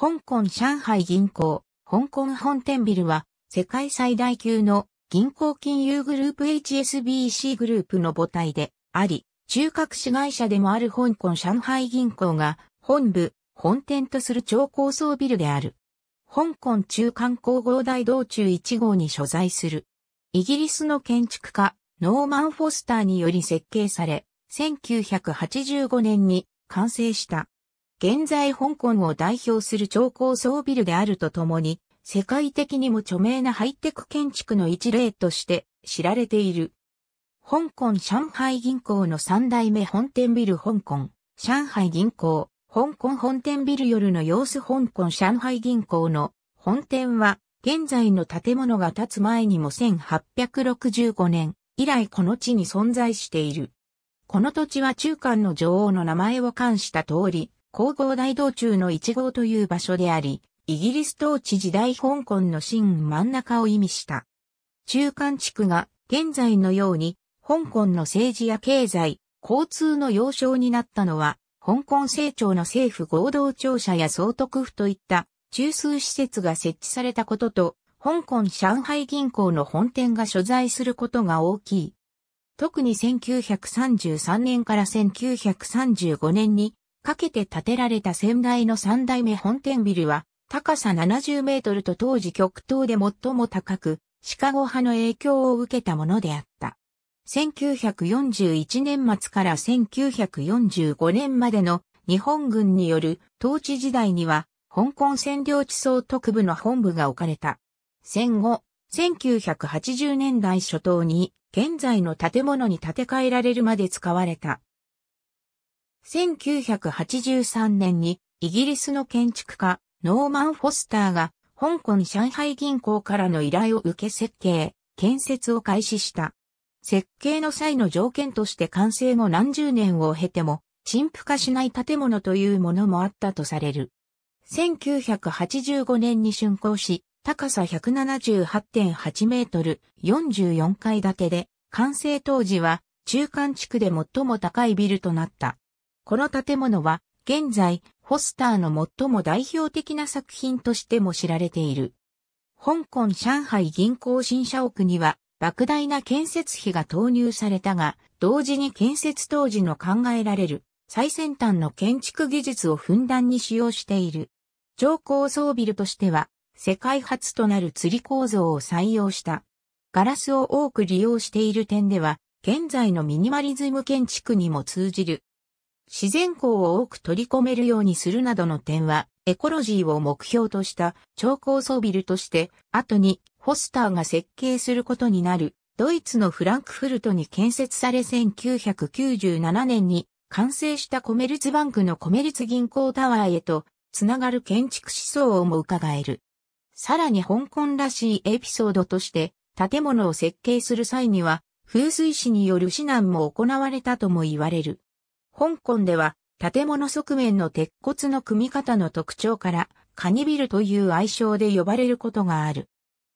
香港上海銀行、香港本店ビルは、世界最大級の銀行金融グループ HSBC グループの母体であり、中核市会社でもある香港上海銀行が本部、本店とする超高層ビルである。香港中間工合大道中1号に所在する。イギリスの建築家、ノーマン・フォスターにより設計され、1985年に完成した。現在香港を代表する超高層ビルであるとともに、世界的にも著名なハイテク建築の一例として知られている。香港上海銀行の三代目本店ビル香港、上海銀行、香港本店ビル夜の様子香港上海銀行の本店は、現在の建物が建つ前にも1865年以来この地に存在している。この土地は中間の女王の名前を冠した通り、皇后大道中の一号という場所であり、イギリス統治時代香港の真真ん中を意味した。中間地区が現在のように香港の政治や経済、交通の要衝になったのは、香港政庁の政府合同庁舎や総督府といった中枢施設が設置されたことと、香港上海銀行の本店が所在することが大きい。特に1933年から1935年にかけて建てられた仙台の三代目本店ビルは、高さ70メートルと当時極東で最も高く、シカゴ派の影響を受けたものであった。1941年末から1945年までの日本軍による統治時代には、香港占領地層特部の本部が置かれた。戦後、1980年代初頭に現在の建物に建て替えられるまで使われた。1983年にイギリスの建築家ノーマン・フォスターが香港上海銀行からの依頼を受け設計、建設を開始した。設計の際の条件として完成後何十年を経ても陳腐化しない建物というものもあったとされる。1985年に竣工し、高さ178.8メートル、44階建てで、完成当時は中間地区で最も高いビルとなった。この建物は現在、ホスターの最も代表的な作品としても知られている。香港上海銀行新社屋には莫大な建設費が投入されたが、同時に建設当時の考えられる最先端の建築技術をふんだんに使用している。超高層ビルとしては世界初となる吊り構造を採用した。ガラスを多く利用している点では、現在のミニマリズム建築にも通じる自然光を多く取り込めるようにするなどの点は、エコロジーを目標とした超高層ビルとして、後にホスターが設計することになる、ドイツのフランクフルトに建設され1997年に完成したコメルツバンクのコメルツ銀行タワーへと、つながる建築思想をも伺える。さらに香港らしいエピソードとして、建物を設計する際には、風水師による指南も行われたとも言われる。香港では建物側面の鉄骨の組み方の特徴からカニビルという愛称で呼ばれることがある。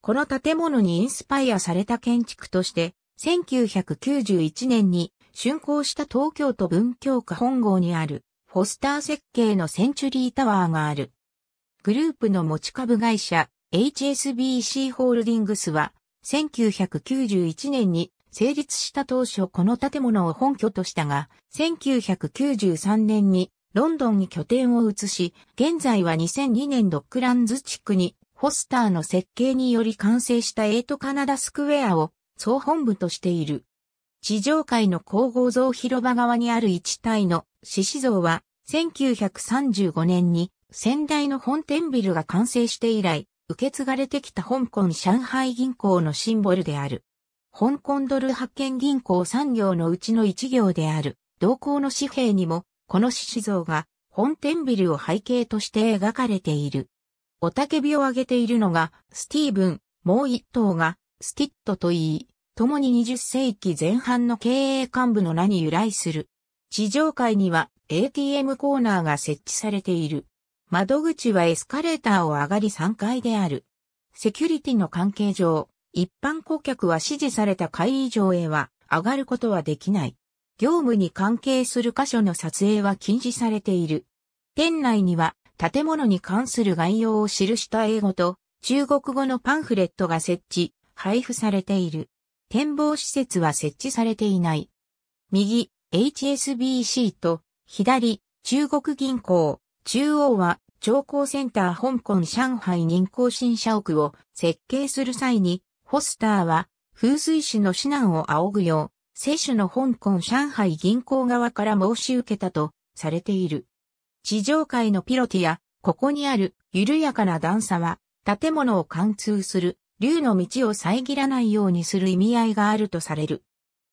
この建物にインスパイアされた建築として1991年に竣工した東京都文京区本郷にあるフォスター設計のセンチュリータワーがある。グループの持ち株会社 HSBC ホールディングスは1991年に成立した当初この建物を本拠としたが、1993年にロンドンに拠点を移し、現在は2002年ドックランズ地区にホスターの設計により完成したエイトカナダスクエアを総本部としている。地上階の工合像広場側にある一体の獅子像は1935年に先代の本店ビルが完成して以来、受け継がれてきた香港上海銀行のシンボルである。香港ドル発見銀行3行のうちの1行である、同行の紙幣にも、この獅子像が、本天ビルを背景として描かれている。おたけびを上げているのが、スティーブン、もう一頭が、スティットと言い、共に20世紀前半の経営幹部の名に由来する。地上階には ATM コーナーが設置されている。窓口はエスカレーターを上がり3階である。セキュリティの関係上、一般顧客は指示された会議場へは上がることはできない。業務に関係する箇所の撮影は禁止されている。店内には建物に関する概要を記した英語と中国語のパンフレットが設置、配布されている。展望施設は設置されていない。右、HSBC と、左、中国銀行、中央は、長江センター香港上海人工新社屋を設計する際にホスターは、風水師の指南を仰ぐよう、世主の香港上海銀行側から申し受けたとされている。地上界のピロティア、ここにある緩やかな段差は、建物を貫通する、竜の道を遮らないようにする意味合いがあるとされる。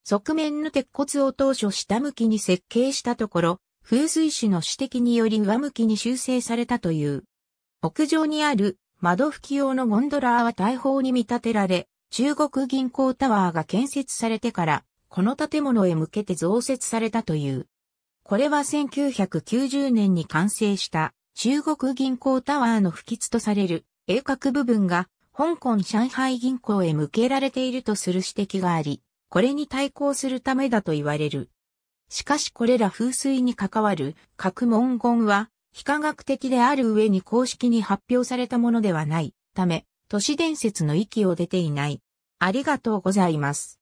側面の鉄骨を当初下向きに設計したところ、風水師の指摘により上向きに修正されたという。屋上にある窓拭き用のゴンドラは大砲に見立てられ、中国銀行タワーが建設されてから、この建物へ向けて増設されたという。これは1990年に完成した中国銀行タワーの不吉とされる鋭角部分が香港上海銀行へ向けられているとする指摘があり、これに対抗するためだと言われる。しかしこれら風水に関わる各文言は非科学的である上に公式に発表されたものではないため、都市伝説の域を出ていない。ありがとうございます。